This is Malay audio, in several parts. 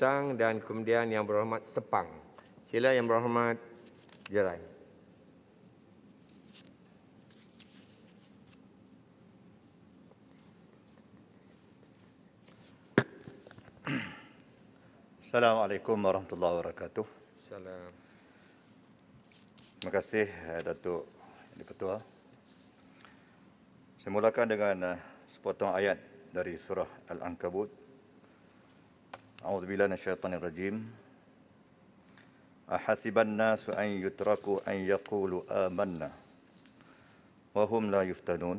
Pusang dan kemudian Yang Berhormat Sepang. Sila Yang Berhormat Jerai. Assalamualaikum warahmatullahi wabarakatuh. Salam. Terima kasih eh, Datuk Yang Dipertua. Saya mulakan dengan eh, sepotong ayat dari surah Al-Ankabut أعوذ بالله من الشيطان الرجيم أحسب الناس أن يتركوا أن يقولوا آمنا وهم لا يفتنون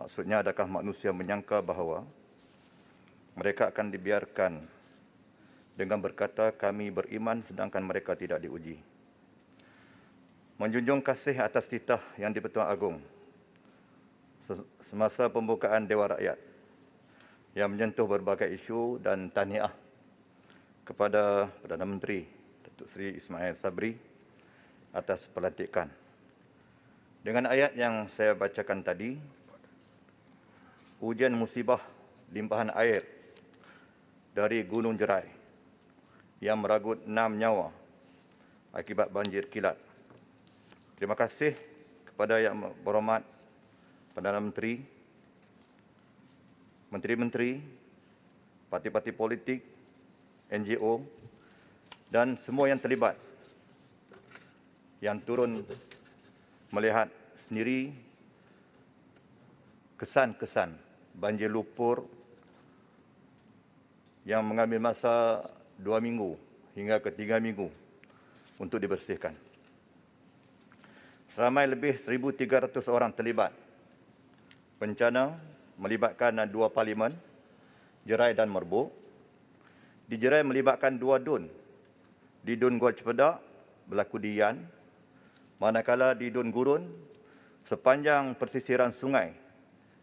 Maksudnya adakah manusia menyangka bahawa mereka akan dibiarkan dengan berkata kami beriman sedangkan mereka tidak diuji. Menjunjung kasih atas titah yang dipertuan agung semasa pembukaan Dewa Rakyat yang menyentuh berbagai isu dan tahniah kepada Perdana Menteri Datuk Seri Ismail Sabri atas pelantikan. Dengan ayat yang saya bacakan tadi, hujan musibah limpahan air dari Gunung Jerai yang meragut enam nyawa akibat banjir kilat. Terima kasih kepada Yang Berhormat Perdana Menteri menteri-menteri, parti-parti politik, NGO dan semua yang terlibat yang turun melihat sendiri kesan-kesan banjir lumpur yang mengambil masa dua minggu hingga ketiga minggu untuk dibersihkan. Seramai lebih 1,300 orang terlibat pencana melibatkan dua parlimen, Jerai dan Merbuk. Di Jerai melibatkan dua dun. Di Dun Gua Cepedak berlaku di Yan. Manakala di Dun Gurun sepanjang persisiran sungai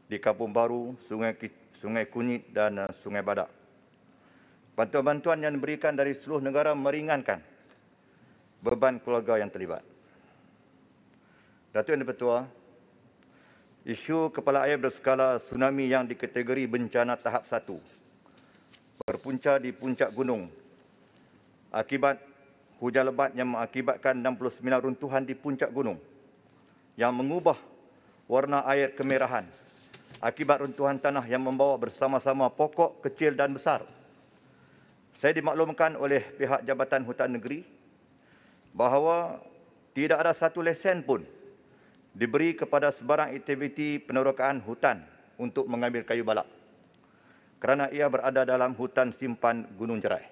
di Kampung Baru, Sungai Sungai Kunyit dan eh, Sungai Badak. Bantuan-bantuan yang diberikan dari seluruh negara meringankan beban keluarga yang terlibat. Datuk Yang di Pertua, isu kepala air berskala tsunami yang dikategori bencana tahap 1 berpunca di puncak gunung akibat hujan lebat yang mengakibatkan 69 runtuhan di puncak gunung yang mengubah warna air kemerahan akibat runtuhan tanah yang membawa bersama-sama pokok kecil dan besar. Saya dimaklumkan oleh pihak Jabatan Hutan Negeri bahawa tidak ada satu lesen pun diberi kepada sebarang aktiviti penerokaan hutan untuk mengambil kayu balak kerana ia berada dalam hutan simpan Gunung Jerai.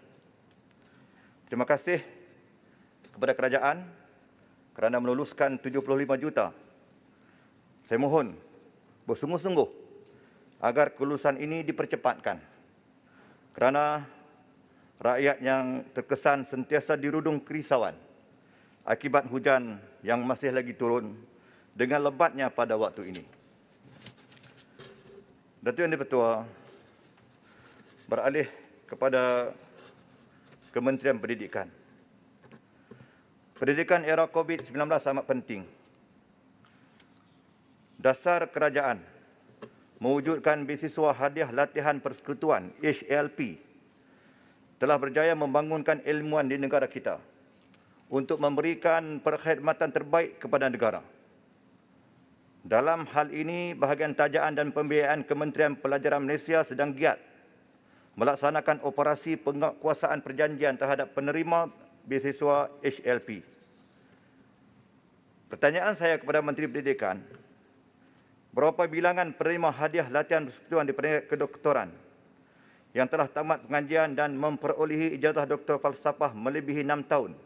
Terima kasih kepada kerajaan kerana meluluskan 75 juta. Saya mohon bersungguh-sungguh agar kelulusan ini dipercepatkan kerana rakyat yang terkesan sentiasa dirudung kerisauan akibat hujan yang masih lagi turun dengan lebatnya pada waktu ini. Datuk Yang Dipertua, beralih kepada Kementerian Pendidikan. Pendidikan era COVID-19 amat penting. Dasar kerajaan mewujudkan bisiswa hadiah latihan persekutuan HLP telah berjaya membangunkan ilmuan di negara kita untuk memberikan perkhidmatan terbaik kepada negara. Dalam hal ini, bahagian tajaan dan pembiayaan Kementerian Pelajaran Malaysia sedang giat melaksanakan operasi penguatkuasaan perjanjian terhadap penerima beasiswa HLP. Pertanyaan saya kepada Menteri Pendidikan, berapa bilangan penerima hadiah latihan persekutuan di peringkat kedoktoran yang telah tamat pengajian dan memperolehi ijazah doktor falsafah melebihi enam tahun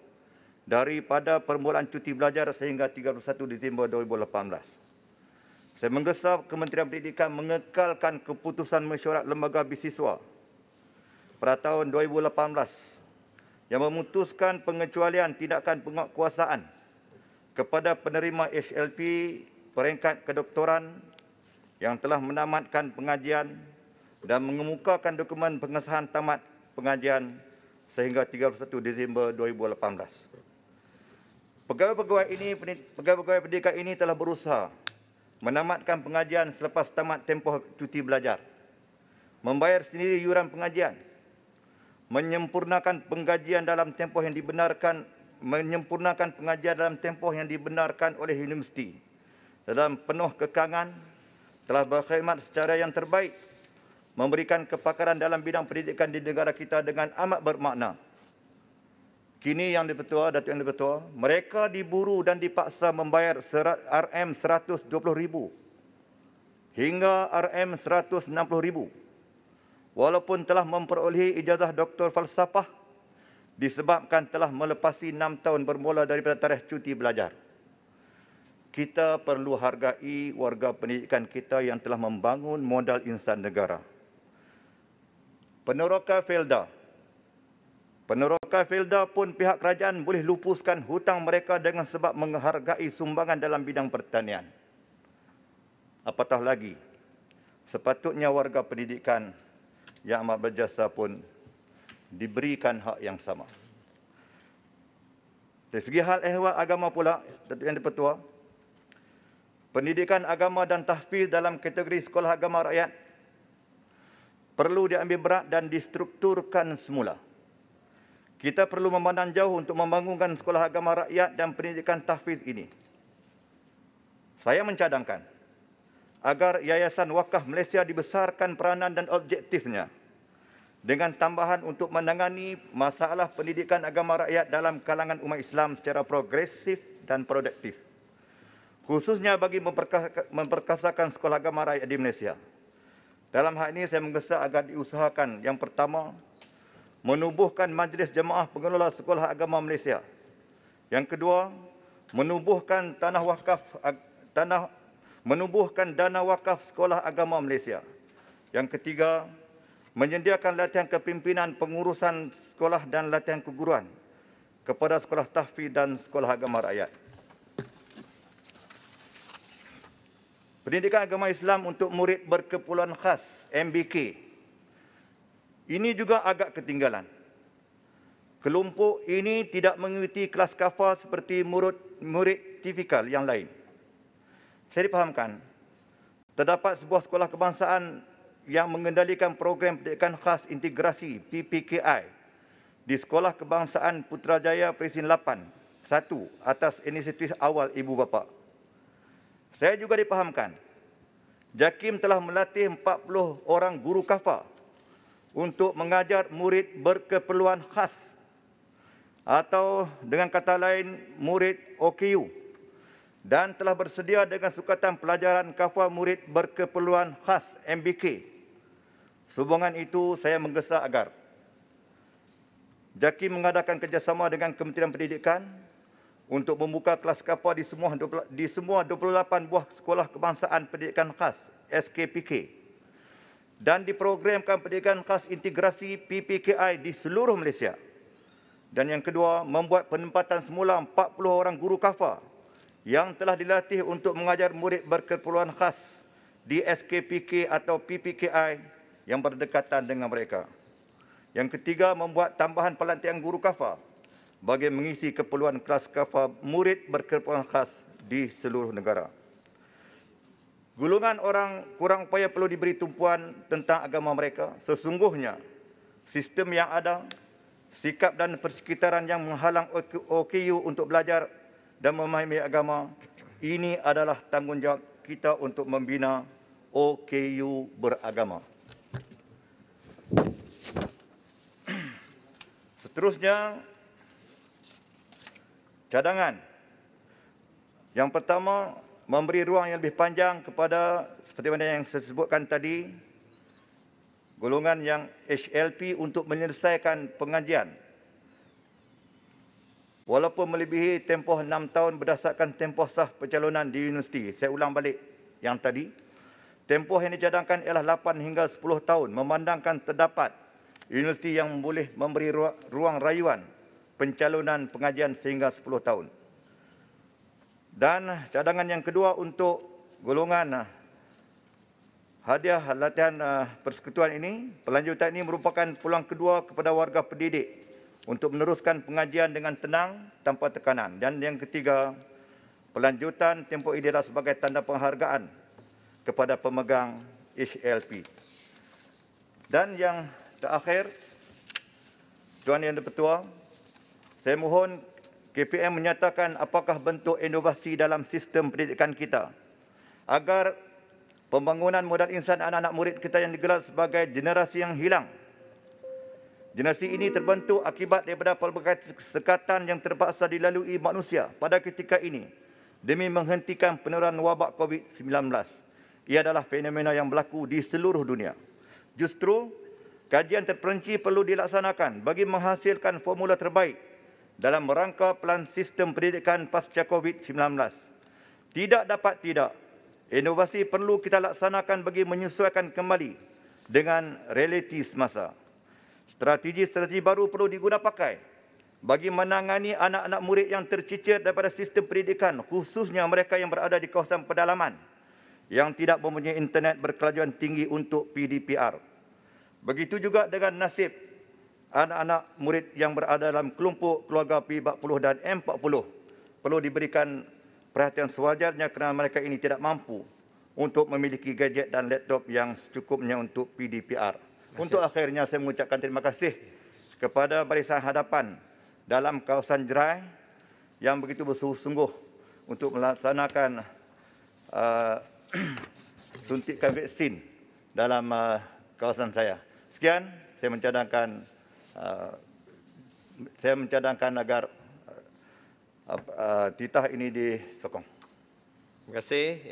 daripada permulaan cuti belajar sehingga 31 Disember 2018? Saya menggesa Kementerian Pendidikan mengekalkan keputusan mesyuarat lembaga bisiswa pada tahun 2018 yang memutuskan pengecualian tindakan penguatkuasaan kepada penerima HLP peringkat kedoktoran yang telah menamatkan pengajian dan mengemukakan dokumen pengesahan tamat pengajian sehingga 31 Disember 2018. Pegawai-pegawai ini pegawai-pegawai pendidikan ini telah berusaha menamatkan pengajian selepas tamat tempoh cuti belajar, membayar sendiri yuran pengajian, menyempurnakan pengajian dalam tempoh yang dibenarkan menyempurnakan pengajian dalam tempoh yang dibenarkan oleh universiti dalam penuh kekangan telah berkhidmat secara yang terbaik memberikan kepakaran dalam bidang pendidikan di negara kita dengan amat bermakna. Kini yang dipertua, Datuk yang dipertua, mereka diburu dan dipaksa membayar RM120,000 hingga RM160,000 walaupun telah memperolehi ijazah doktor falsafah disebabkan telah melepasi enam tahun bermula daripada tarikh cuti belajar. Kita perlu hargai warga pendidikan kita yang telah membangun modal insan negara. Peneroka Felda Penerokai Felda pun pihak kerajaan boleh lupuskan hutang mereka dengan sebab menghargai sumbangan dalam bidang pertanian. Apatah lagi, sepatutnya warga pendidikan yang amat berjasa pun diberikan hak yang sama. Dari segi hal ehwal agama pula, Datuk Yang Dipertua, pendidikan agama dan tahfiz dalam kategori sekolah agama rakyat perlu diambil berat dan distrukturkan semula. Kita perlu memandang jauh untuk membangunkan sekolah agama rakyat dan pendidikan tahfiz ini. Saya mencadangkan agar Yayasan Wakaf Malaysia dibesarkan peranan dan objektifnya dengan tambahan untuk menangani masalah pendidikan agama rakyat dalam kalangan umat Islam secara progresif dan produktif. Khususnya bagi memperkasakan sekolah agama rakyat di Malaysia. Dalam hal ini saya mengesah agar diusahakan yang pertama menubuhkan Majlis Jemaah Pengelola Sekolah Agama Malaysia. Yang kedua, menubuhkan tanah wakaf tanah menubuhkan dana wakaf Sekolah Agama Malaysia. Yang ketiga, menyediakan latihan kepimpinan pengurusan sekolah dan latihan keguruan kepada sekolah tahfi dan sekolah agama rakyat. Pendidikan Agama Islam untuk murid berkepulauan khas MBK ini juga agak ketinggalan. Kelompok ini tidak mengikuti kelas kafa seperti murid, murid tipikal yang lain. Saya dipahamkan, terdapat sebuah sekolah kebangsaan yang mengendalikan program pendidikan khas integrasi PPKI di Sekolah Kebangsaan Putrajaya Presiden 8, 1 atas inisiatif awal ibu bapa. Saya juga dipahamkan, JAKIM telah melatih 40 orang guru kafa untuk mengajar murid berkeperluan khas atau dengan kata lain murid OKU dan telah bersedia dengan sukatan pelajaran kafa murid berkeperluan khas MBK. Sehubungan itu saya menggesa agar JAKI mengadakan kerjasama dengan Kementerian Pendidikan untuk membuka kelas kafa di semua 28 buah sekolah kebangsaan pendidikan khas SKPK dan diprogramkan pendidikan khas integrasi PPKI di seluruh Malaysia. Dan yang kedua, membuat penempatan semula 40 orang guru kafa yang telah dilatih untuk mengajar murid berkeperluan khas di SKPK atau PPKI yang berdekatan dengan mereka. Yang ketiga, membuat tambahan pelantian guru kafa bagi mengisi keperluan kelas kafa murid berkeperluan khas di seluruh negara. Gulungan orang kurang upaya perlu diberi tumpuan tentang agama mereka. Sesungguhnya, sistem yang ada, sikap dan persekitaran yang menghalang OKU untuk belajar dan memahami agama, ini adalah tanggungjawab kita untuk membina OKU beragama. Seterusnya, cadangan. Yang pertama, memberi ruang yang lebih panjang kepada seperti mana yang saya sebutkan tadi golongan yang HLP untuk menyelesaikan pengajian walaupun melebihi tempoh 6 tahun berdasarkan tempoh sah pencalonan di universiti. Saya ulang balik yang tadi. Tempoh yang dicadangkan ialah 8 hingga 10 tahun memandangkan terdapat universiti yang boleh memberi ruang rayuan pencalonan pengajian sehingga 10 tahun dan cadangan yang kedua untuk golongan ah, hadiah latihan ah, persekutuan ini pelanjutan ini merupakan pulang kedua kepada warga pendidik untuk meneruskan pengajian dengan tenang tanpa tekanan dan yang ketiga pelanjutan tempoh idara sebagai tanda penghargaan kepada pemegang HLP dan yang terakhir Tuan Yang Dipertua saya mohon KPM menyatakan apakah bentuk inovasi dalam sistem pendidikan kita agar pembangunan modal insan anak-anak murid kita yang digelar sebagai generasi yang hilang. Generasi ini terbentuk akibat daripada pelbagai sekatan yang terpaksa dilalui manusia pada ketika ini demi menghentikan penularan wabak COVID-19. Ia adalah fenomena yang berlaku di seluruh dunia. Justru, kajian terperinci perlu dilaksanakan bagi menghasilkan formula terbaik dalam rangka pelan sistem pendidikan pasca COVID-19. Tidak dapat tidak, inovasi perlu kita laksanakan bagi menyesuaikan kembali dengan realiti semasa. Strategi-strategi baru perlu pakai bagi menangani anak-anak murid yang tercicir daripada sistem pendidikan khususnya mereka yang berada di kawasan pedalaman yang tidak mempunyai internet berkelajuan tinggi untuk PDPR. Begitu juga dengan nasib anak-anak murid yang berada dalam kelompok keluarga P40 dan M40 perlu diberikan perhatian sewajarnya kerana mereka ini tidak mampu untuk memiliki gadget dan laptop yang secukupnya untuk PDPR. Untuk akhirnya saya mengucapkan terima kasih kepada barisan hadapan dalam kawasan jerai yang begitu bersungguh-sungguh untuk melaksanakan uh, suntikan vaksin dalam uh, kawasan saya. Sekian, saya mencadangkan uh, saya mencadangkan agar uh, uh, titah ini disokong. Terima kasih.